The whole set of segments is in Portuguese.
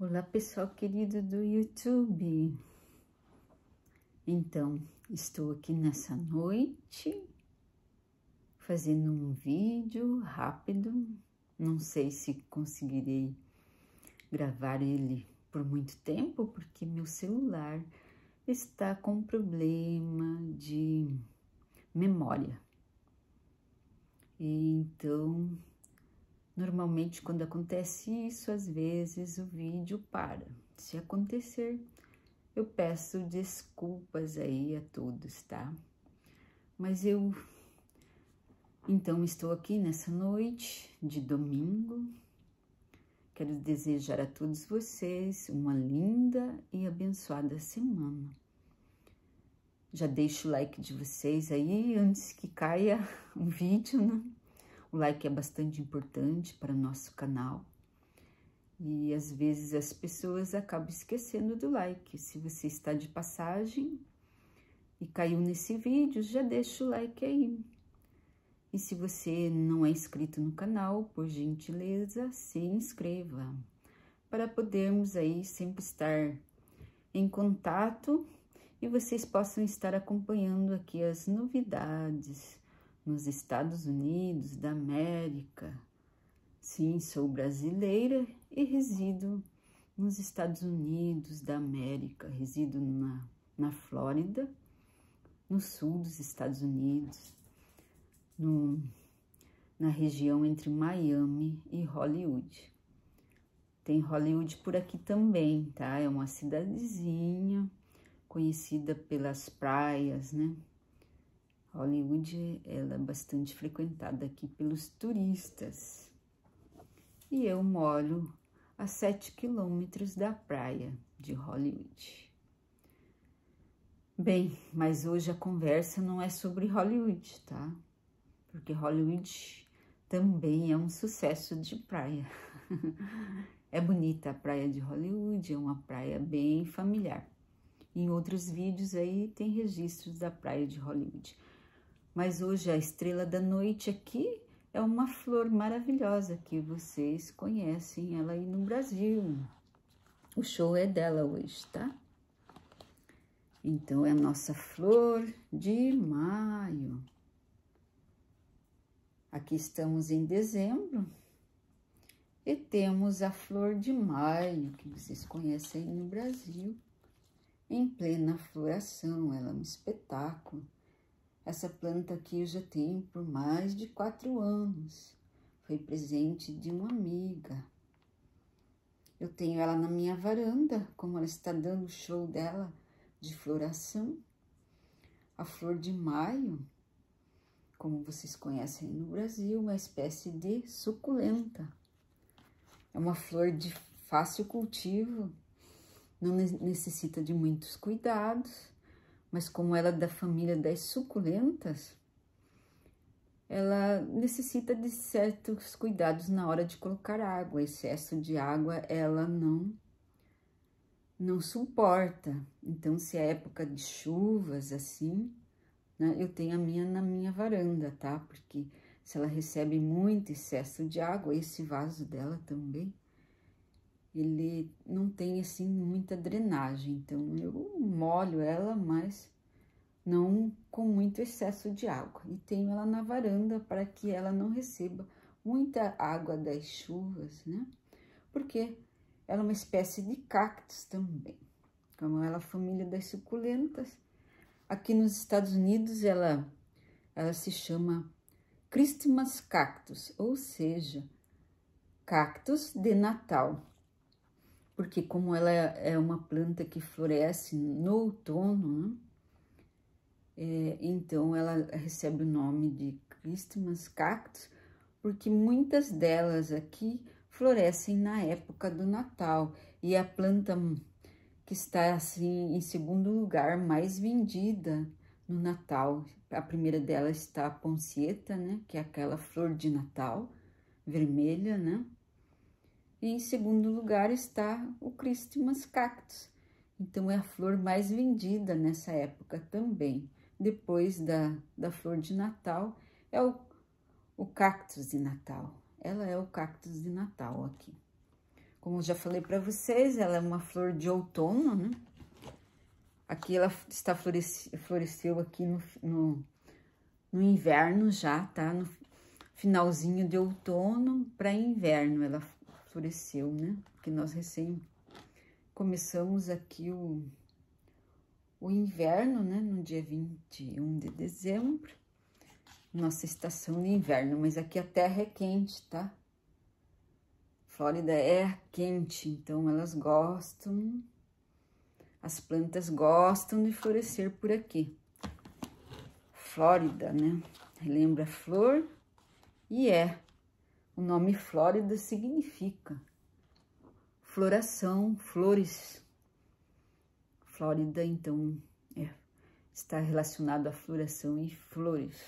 Olá, pessoal querido do YouTube. Então, estou aqui nessa noite fazendo um vídeo rápido. Não sei se conseguirei gravar ele por muito tempo, porque meu celular está com problema de memória. então, Normalmente, quando acontece isso, às vezes o vídeo para. Se acontecer, eu peço desculpas aí a todos, tá? Mas eu então estou aqui nessa noite de domingo. Quero desejar a todos vocês uma linda e abençoada semana. Já deixo o like de vocês aí antes que caia um vídeo, né? O like é bastante importante para o nosso canal. E às vezes as pessoas acabam esquecendo do like. Se você está de passagem e caiu nesse vídeo, já deixa o like aí. E se você não é inscrito no canal, por gentileza, se inscreva para podermos aí sempre estar em contato e vocês possam estar acompanhando aqui as novidades nos Estados Unidos da América. Sim, sou brasileira e resido nos Estados Unidos da América, resido na, na Flórida, no sul dos Estados Unidos, no, na região entre Miami e Hollywood. Tem Hollywood por aqui também, tá? É uma cidadezinha conhecida pelas praias, né? Hollywood ela é bastante frequentada aqui pelos turistas. E eu moro a 7 quilômetros da praia de Hollywood. Bem, mas hoje a conversa não é sobre Hollywood, tá? Porque Hollywood também é um sucesso de praia. é bonita a praia de Hollywood, é uma praia bem familiar. Em outros vídeos aí tem registros da praia de Hollywood. Mas hoje a estrela da noite aqui é uma flor maravilhosa que vocês conhecem ela aí no Brasil. O show é dela hoje, tá? Então, é a nossa flor de maio. Aqui estamos em dezembro e temos a flor de maio, que vocês conhecem aí no Brasil, em plena floração. Ela é um espetáculo. Essa planta aqui eu já tenho por mais de quatro anos. Foi presente de uma amiga. Eu tenho ela na minha varanda, como ela está dando o show dela de floração. A flor de maio, como vocês conhecem no Brasil, é uma espécie de suculenta. É uma flor de fácil cultivo, não necessita de muitos cuidados mas como ela é da família das suculentas, ela necessita de certos cuidados na hora de colocar água. Excesso de água ela não não suporta. Então, se é época de chuvas assim, né, eu tenho a minha na minha varanda, tá? Porque se ela recebe muito excesso de água, esse vaso dela também, ele não tem assim muita drenagem, então eu molho ela, mas não com muito excesso de água. E tenho ela na varanda para que ela não receba muita água das chuvas, né? Porque ela é uma espécie de cactus também, como ela é a família das suculentas. Aqui nos Estados Unidos ela, ela se chama Christmas cactus, ou seja, cactus de Natal porque como ela é, é uma planta que floresce no outono, né? é, então ela recebe o nome de Christmas cactus, porque muitas delas aqui florescem na época do Natal e a planta que está assim em segundo lugar mais vendida no Natal. A primeira delas está a poncieta, né, que é aquela flor de Natal vermelha, né? E em segundo lugar está o Christmas cactus. Então é a flor mais vendida nessa época também. Depois da, da flor de Natal, é o, o cactus de Natal. Ela é o cactus de Natal aqui. Como já falei para vocês, ela é uma flor de outono, né? Aqui ela está floresce, floresceu aqui no, no, no inverno já, tá? No finalzinho de outono para inverno ela floresceu, né? Que nós recém começamos aqui o, o inverno, né? No dia 21 de dezembro, nossa estação de inverno, mas aqui a terra é quente, tá? Flórida é quente, então elas gostam, as plantas gostam de florescer por aqui. Flórida, né? Lembra flor e é o nome Flórida significa floração, flores. Flórida, então, é, está relacionado à floração e flores.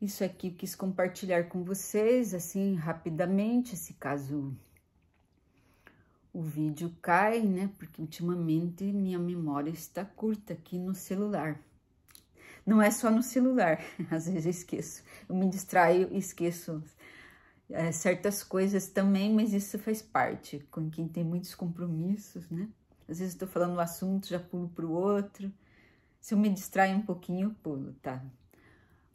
Isso aqui eu quis compartilhar com vocês, assim, rapidamente, se caso o vídeo cai, né? Porque ultimamente minha memória está curta aqui no celular. Não é só no celular, às vezes eu esqueço. Eu me distraio e esqueço é, certas coisas também, mas isso faz parte com quem tem muitos compromissos, né? Às vezes estou falando um assunto, já pulo para o outro. Se eu me distraio um pouquinho, eu pulo, tá?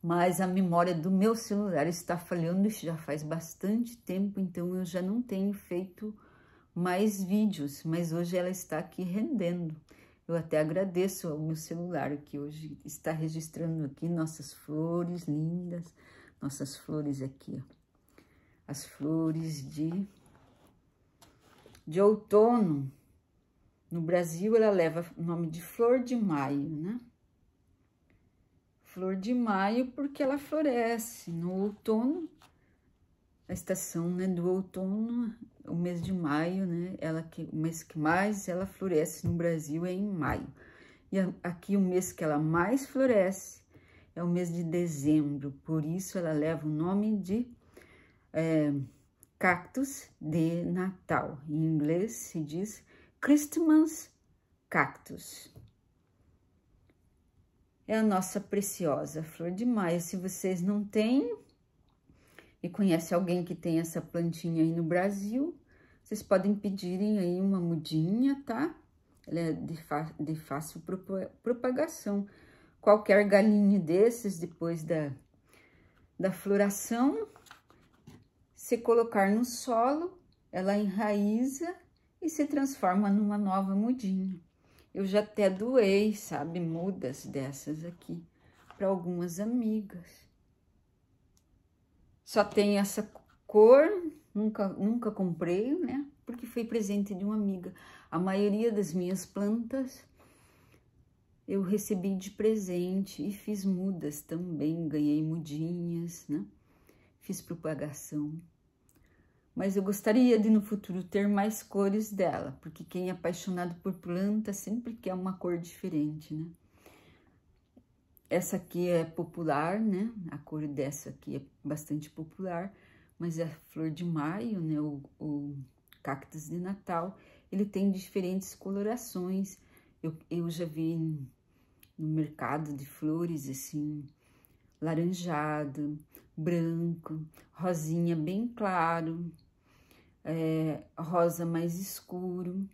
Mas a memória do meu celular está falhando já faz bastante tempo, então eu já não tenho feito mais vídeos, mas hoje ela está aqui rendendo. Eu até agradeço o meu celular que hoje está registrando aqui nossas flores lindas, nossas flores aqui, ó. As flores de, de outono. No Brasil, ela leva o nome de flor de maio, né? Flor de maio porque ela floresce no outono a estação né, do outono, o mês de maio, né? Ela que, o mês que mais ela floresce no Brasil é em maio. E a, aqui o mês que ela mais floresce é o mês de dezembro, por isso ela leva o nome de é, cactus de Natal. Em inglês se diz Christmas cactus. É a nossa preciosa flor de maio. Se vocês não têm, e conhece alguém que tem essa plantinha aí no Brasil, vocês podem pedirem aí uma mudinha, tá? Ela é de, de fácil propagação. Qualquer galinha desses, depois da, da floração, se colocar no solo, ela enraiza e se transforma numa nova mudinha. Eu já até doei, sabe, mudas dessas aqui para algumas amigas. Só tem essa cor, nunca, nunca comprei, né? Porque foi presente de uma amiga. A maioria das minhas plantas eu recebi de presente e fiz mudas também, ganhei mudinhas, né? Fiz propagação. Mas eu gostaria de no futuro ter mais cores dela, porque quem é apaixonado por planta sempre quer uma cor diferente, né? Essa aqui é popular, né? A cor dessa aqui é bastante popular, mas é a flor de maio, né? O, o cactus de Natal, ele tem diferentes colorações. Eu, eu já vi no mercado de flores, assim, laranjado, branco, rosinha bem claro, é, rosa mais escuro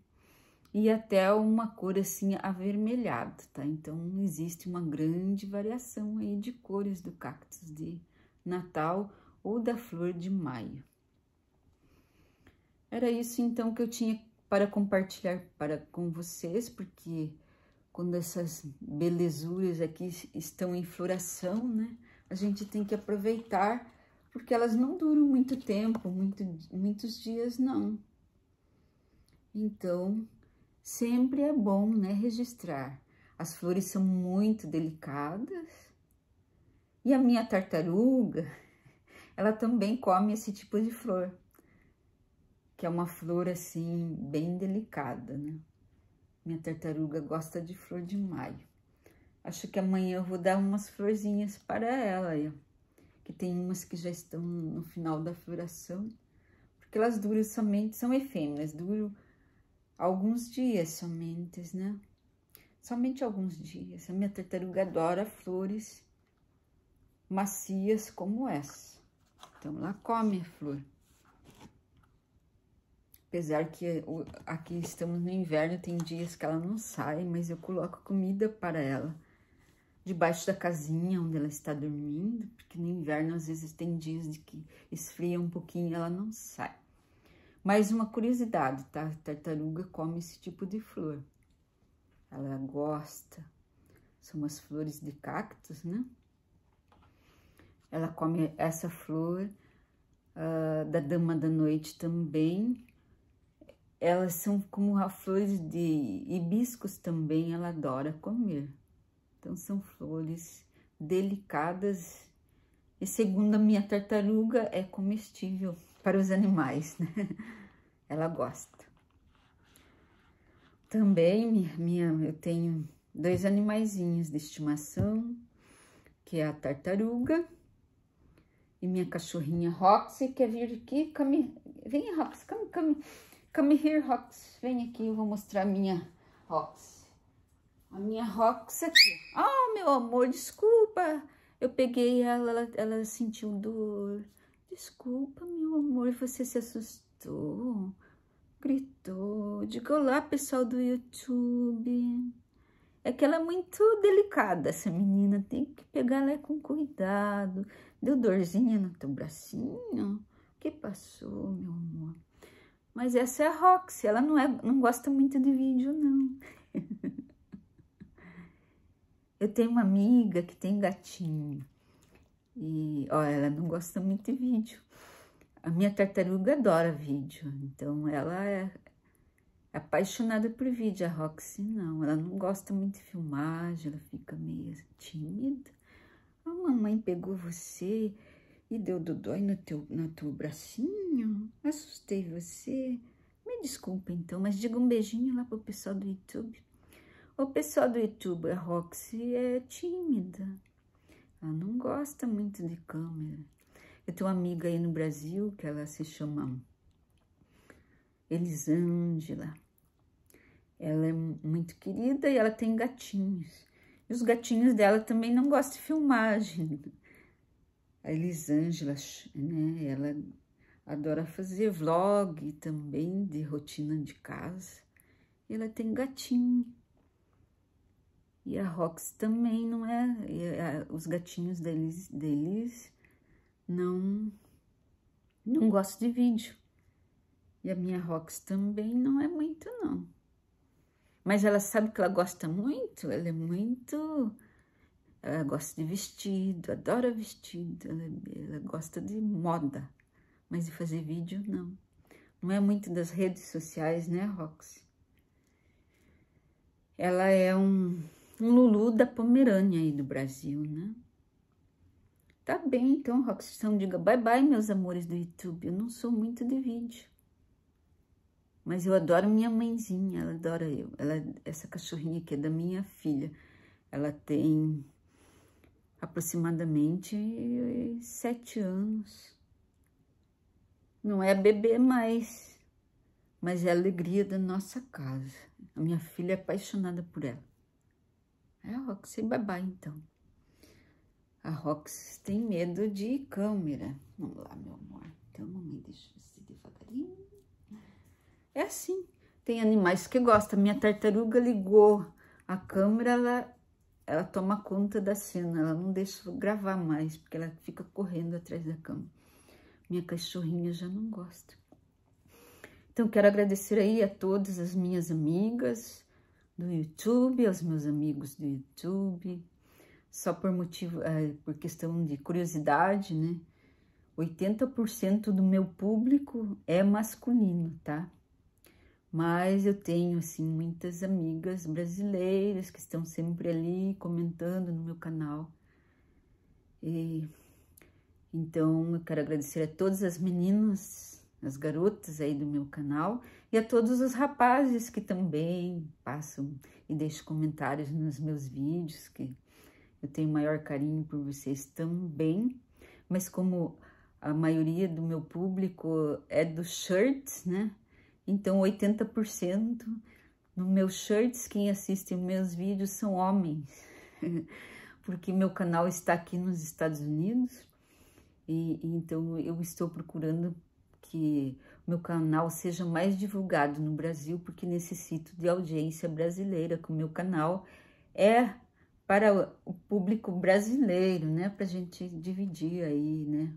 e até uma cor assim avermelhada, tá? Então, existe uma grande variação aí de cores do cactus de Natal ou da flor de maio. Era isso, então, que eu tinha para compartilhar para com vocês, porque quando essas belezuras aqui estão em floração, né? A gente tem que aproveitar, porque elas não duram muito tempo, muito, muitos dias, não. Então, Sempre é bom, né, registrar. As flores são muito delicadas. E a minha tartaruga, ela também come esse tipo de flor, que é uma flor assim bem delicada, né? Minha tartaruga gosta de flor de maio. Acho que amanhã eu vou dar umas florzinhas para ela, aí, que tem umas que já estão no final da floração, porque elas duram somente, são efêmeras, duram alguns dias somente, né? Somente alguns dias. A minha tartaruga adora flores macias como essa. Então, ela come a flor. Apesar que aqui estamos no inverno, tem dias que ela não sai, mas eu coloco comida para ela debaixo da casinha onde ela está dormindo, porque no inverno às vezes tem dias de que esfria um pouquinho e ela não sai. Mais uma curiosidade, tá? A tartaruga come esse tipo de flor. Ela gosta. São umas flores de cactos, né? Ela come essa flor uh, da dama da noite também. Elas são como flores de hibiscos também, ela adora comer. Então, são flores delicadas e segundo a minha tartaruga, é comestível para os animais, né? Ela gosta. Também minha, minha eu tenho dois animaizinhos de estimação, que é a tartaruga e minha cachorrinha Roxy, quer é vir aqui, come, vem Roxy, come, come, come here Roxy, vem aqui, eu vou mostrar a minha Roxy. A minha Roxy aqui. Ah, oh, meu amor, desculpa. Eu peguei ela, ela, ela sentiu dor. Desculpa, meu amor, você se assustou, gritou. Diga olá, pessoal do YouTube. É que ela é muito delicada, essa menina. Tem que pegar ela com cuidado. Deu dorzinha no teu bracinho? O que passou, meu amor? Mas essa é a Roxy. Ela não, é, não gosta muito de vídeo, não. Eu tenho uma amiga que tem gatinho. E, ó, ela não gosta muito de vídeo. A minha tartaruga adora vídeo, então ela é apaixonada por vídeo. A Roxy não, ela não gosta muito de filmagem, ela fica meio tímida. A mamãe pegou você e deu dodói no teu, no teu bracinho, assustei você. Me desculpa então, mas diga um beijinho lá pro pessoal do YouTube. O pessoal do YouTube, a Roxy é tímida. Ela não gosta muito de câmera. Eu tenho uma amiga aí no Brasil que ela se chama Elisângela. Ela é muito querida e ela tem gatinhos. E os gatinhos dela também não gostam de filmagem. A Elisângela, né? Ela adora fazer vlog também de rotina de casa. E ela tem gatinho. E a Rox também não é, é. Os gatinhos deles, deles não, não gostam de vídeo. E a minha Rox também não é muito, não. Mas ela sabe que ela gosta muito, ela é muito. Ela gosta de vestido, adora vestido, ela, ela gosta de moda, mas de fazer vídeo, não. Não é muito das redes sociais, né, Rox Ela é um um Lulu da Pomerânia aí do Brasil, né? Tá bem, então, Roxão, diga bye bye, meus amores do YouTube. Eu não sou muito de vídeo. Mas eu adoro minha mãezinha, ela adora eu. Ela, essa cachorrinha aqui é da minha filha. Ela tem aproximadamente sete anos. Não é bebê mais, mas é a alegria da nossa casa. A minha filha é apaixonada por ela. É a Roxy é Babá, então. A Roxy tem medo de câmera. Vamos lá, meu amor. Então, mamãe, deixa eu descer devagarinho. É assim. Tem animais que gostam. Minha tartaruga ligou a câmera, ela, ela toma conta da cena. Ela não deixa eu gravar mais, porque ela fica correndo atrás da câmera. Minha cachorrinha já não gosta. Então, quero agradecer aí a todas as minhas amigas, do YouTube, aos meus amigos do YouTube, só por motivo, é, por questão de curiosidade, né? 80% do meu público é masculino, tá? Mas eu tenho, assim, muitas amigas brasileiras que estão sempre ali comentando no meu canal. E, então, eu quero agradecer a todas as meninas, as garotas aí do meu canal e a todos os rapazes que também passam e deixam comentários nos meus vídeos, que eu tenho maior carinho por vocês também. Mas como a maioria do meu público é do shirts, né? Então 80% no meus shirts quem assiste os meus vídeos são homens. Porque meu canal está aqui nos Estados Unidos. E, então eu estou procurando que meu canal seja mais divulgado no Brasil, porque necessito de audiência brasileira, que o meu canal é para o público brasileiro, né? Para a gente dividir aí, né?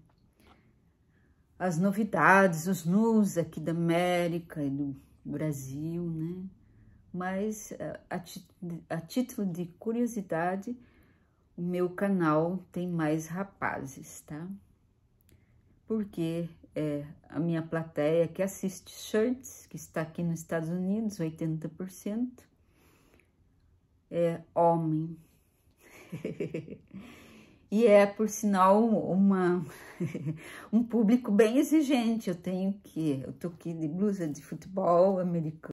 As novidades, os news aqui da América e do Brasil, né? Mas eh, a, a, título de curiosidade, o meu canal tem mais rapazes, tá? Porque é, a minha plateia que assiste Shirts, que está aqui nos Estados Unidos, 80%, é homem. e é, por sinal, uma, um público bem exigente. Eu tenho que, eu tô aqui de blusa de futebol americano.